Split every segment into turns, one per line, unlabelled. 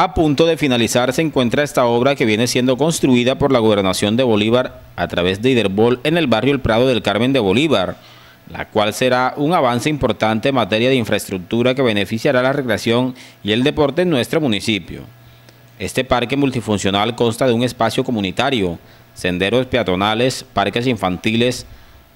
A punto de finalizar se encuentra esta obra que viene siendo construida por la Gobernación de Bolívar a través de Iderbol en el barrio El Prado del Carmen de Bolívar, la cual será un avance importante en materia de infraestructura que beneficiará la recreación y el deporte en nuestro municipio. Este parque multifuncional consta de un espacio comunitario, senderos peatonales, parques infantiles,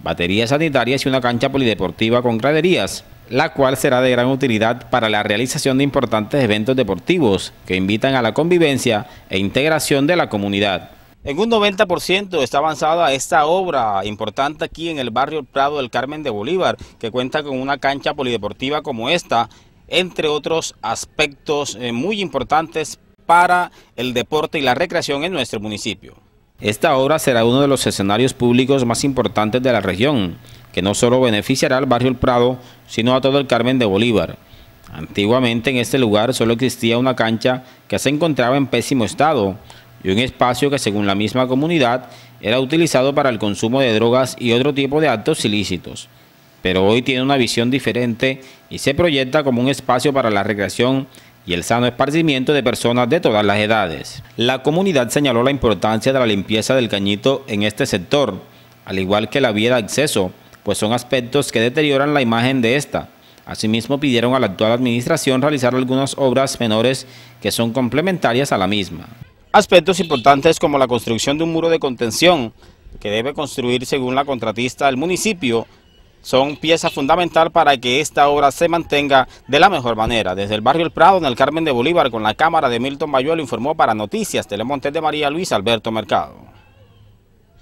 baterías sanitarias y una cancha polideportiva con graderías la cual será de gran utilidad para la realización de importantes eventos deportivos que invitan a la convivencia e integración de la comunidad. En un 90% está avanzada esta obra importante aquí en el barrio Prado del Carmen de Bolívar, que cuenta con una cancha polideportiva como esta, entre otros aspectos eh, muy importantes para el deporte y la recreación en nuestro municipio. Esta obra será uno de los escenarios públicos más importantes de la región, que no solo beneficiará al barrio El Prado, sino a todo el Carmen de Bolívar. Antiguamente en este lugar solo existía una cancha que se encontraba en pésimo estado y un espacio que según la misma comunidad era utilizado para el consumo de drogas y otro tipo de actos ilícitos. Pero hoy tiene una visión diferente y se proyecta como un espacio para la recreación y el sano esparcimiento de personas de todas las edades. La comunidad señaló la importancia de la limpieza del cañito en este sector, al igual que la vía de acceso, pues son aspectos que deterioran la imagen de esta. Asimismo, pidieron a la actual administración realizar algunas obras menores que son complementarias a la misma. Aspectos importantes como la construcción de un muro de contención, que debe construir según la contratista del municipio, son piezas fundamental para que esta obra se mantenga de la mejor manera. Desde el barrio El Prado, en el Carmen de Bolívar, con la cámara de Milton Bayuelo informó para Noticias Telemontes de María Luis Alberto Mercado.